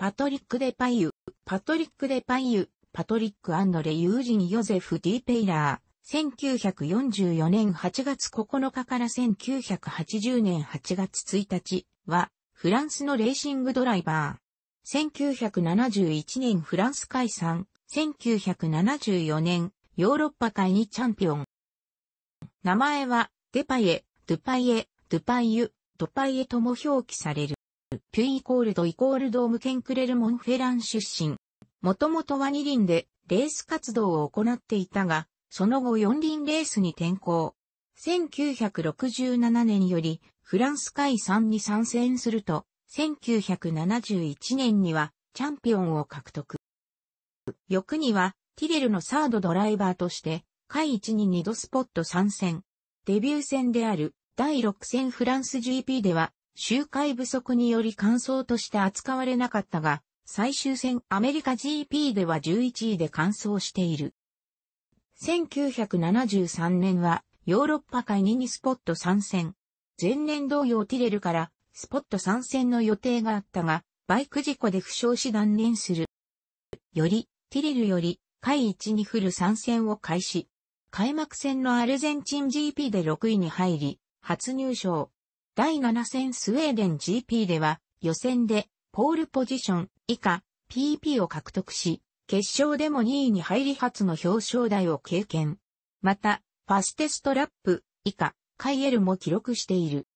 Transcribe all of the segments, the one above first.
パトリック・デパイユ、パトリック・デパイユ、パトリック・アンドレ・ユージン・ヨゼフ・ディ・ペイラー、1944年8月9日から1980年8月1日は、フランスのレーシングドライバー。1971年フランス解散、1974年ヨーロッパ界にチャンピオン。名前は、デパイエ、ドゥパイエ、ドゥパイユ、ドパイエとも表記される。ピュイコールドイコールドームケンクレルモンフェラン出身。もともとは二輪でレース活動を行っていたが、その後四輪レースに転向。1967年よりフランス海産に参戦すると、1971年にはチャンピオンを獲得。翌にはティレルのサードドライバーとして、海一に二度スポット参戦。デビュー戦である第6戦フランス GP では周回不足により乾燥として扱われなかったが、最終戦アメリカ GP では11位で乾燥している。1973年はヨーロッパ会議にスポット参戦。前年同様ティレルからスポット参戦の予定があったが、バイク事故で負傷し断念する。より、ティレルより、会1に降る参戦を開始。開幕戦のアルゼンチン GP で6位に入り、初入賞。第7戦スウェーデン GP では予選でポールポジション以下 PP を獲得し、決勝でも2位に入り初の表彰台を経験。また、ファステストラップ以下カイエルも記録している。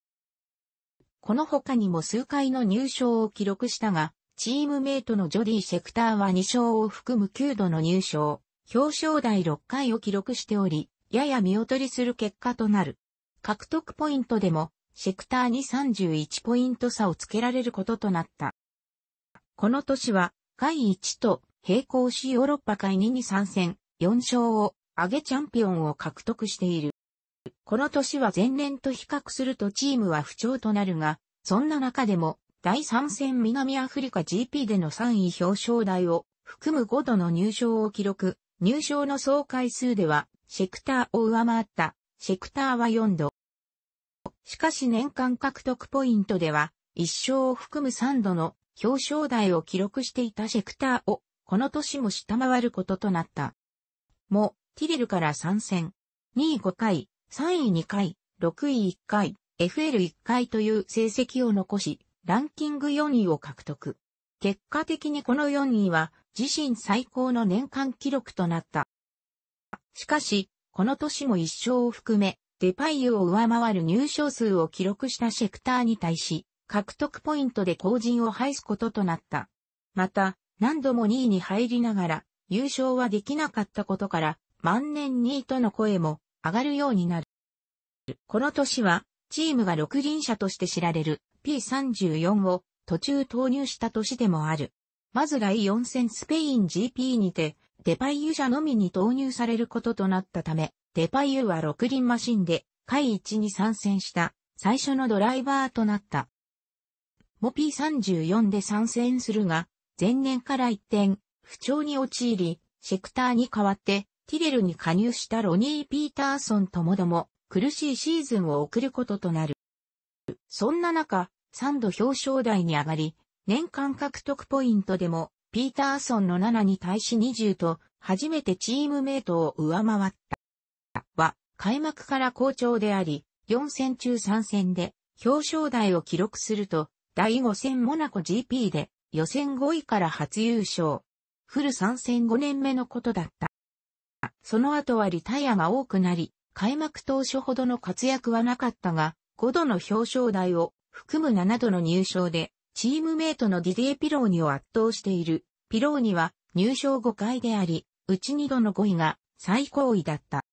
この他にも数回の入賞を記録したが、チームメイトのジョディ・シェクターは2勝を含む9度の入賞、表彰台6回を記録しており、やや見劣りする結果となる。獲得ポイントでもシェクターに31ポイント差をつけられることとなった。この年は、会1と並行しヨーロッパ会2に参戦、4勝を挙げチャンピオンを獲得している。この年は前年と比較するとチームは不調となるが、そんな中でも、第3戦南アフリカ GP での3位表彰台を含む5度の入賞を記録。入賞の総回数では、シェクターを上回った。シェクターは4度、しかし年間獲得ポイントでは、一勝を含む3度の表彰台を記録していたシェクターを、この年も下回ることとなった。も、ティレルから参戦。2位5回、3位2回、6位1回、FL1 回という成績を残し、ランキング4位を獲得。結果的にこの4位は自身最高の年間記録となった。しかし、この年も一勝を含め、デパイユを上回る入賞数を記録したシェクターに対し、獲得ポイントで後陣を排すこととなった。また、何度も2位に入りながら、優勝はできなかったことから、万年2位との声も上がるようになる。この年は、チームが六輪車として知られる P34 を途中投入した年でもある。まず来4戦スペイン GP にて、デパイユ社のみに投入されることとなったため、デパイユは6輪マシンで、回1に参戦した、最初のドライバーとなった。モピー3 4で参戦するが、前年から一転、不調に陥り、シェクターに代わって、ティレルに加入したロニー・ピーターソンともども、苦しいシーズンを送ることとなる。そんな中、3度表彰台に上がり、年間獲得ポイントでも、ピーターソンの7に対し20と、初めてチームメイトを上回った。開幕から好調であり、4戦中3戦で表彰台を記録すると、第5戦モナコ GP で予選5位から初優勝。フル参戦5年目のことだった。その後はリタイアが多くなり、開幕当初ほどの活躍はなかったが、5度の表彰台を含む7度の入賞で、チームメイトのディディエ・ピローニを圧倒している。ピローニは入賞5回であり、うち2度の5位が最高位だった。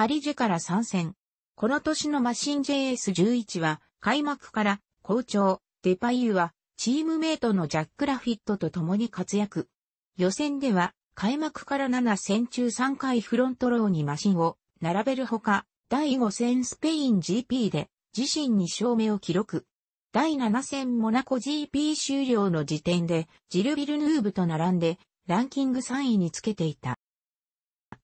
ハリジェから参戦。この年のマシン JS11 は、開幕から好調、デパイユは、チームメイトのジャック・ラフィットと共に活躍。予選では、開幕から7戦中3回フロントローにマシンを並べるほか、第5戦スペイン GP で自身2勝目を記録。第7戦モナコ GP 終了の時点でジル・ビルヌーブと並んでランキング3位につけていた。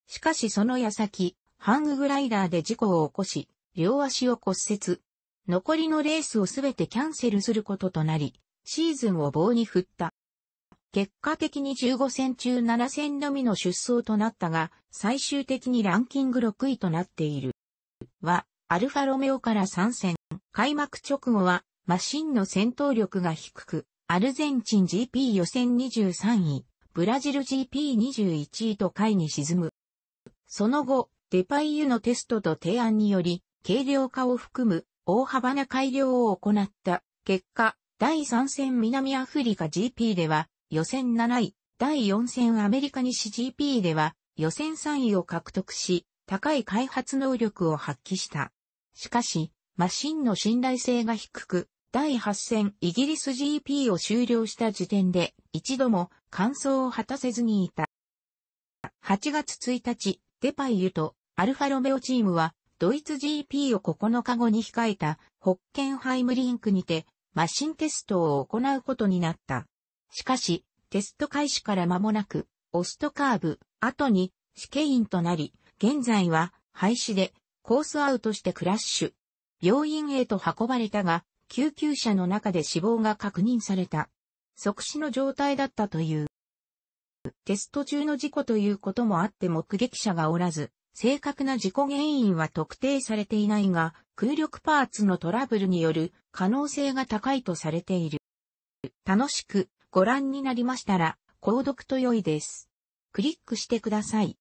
しかしその矢先、ハンググライダーで事故を起こし、両足を骨折。残りのレースをすべてキャンセルすることとなり、シーズンを棒に振った。結果的に15戦中7戦のみの出走となったが、最終的にランキング6位となっている。は、アルファロメオから参戦。開幕直後は、マシンの戦闘力が低く、アルゼンチン GP 予選23位、ブラジル GP21 位と下位に沈む。その後、デパイユのテストと提案により、軽量化を含む大幅な改良を行った。結果、第3戦南アフリカ GP では予選7位、第4戦アメリカ西 GP では予選3位を獲得し、高い開発能力を発揮した。しかし、マシンの信頼性が低く、第8戦イギリス GP を終了した時点で一度も完走を果たせずにいた。8月1日、デパイユとアルファロメオチームは、ドイツ GP を9日後に控えた、ホッケンハイムリンクにて、マシンテストを行うことになった。しかし、テスト開始から間もなく、オストカーブ、後に、試験員となり、現在は、廃止で、コースアウトしてクラッシュ。病院へと運ばれたが、救急車の中で死亡が確認された。即死の状態だったという。テスト中の事故ということもあって目撃者がおらず、正確な事故原因は特定されていないが、空力パーツのトラブルによる可能性が高いとされている。楽しくご覧になりましたら、購読と良いです。クリックしてください。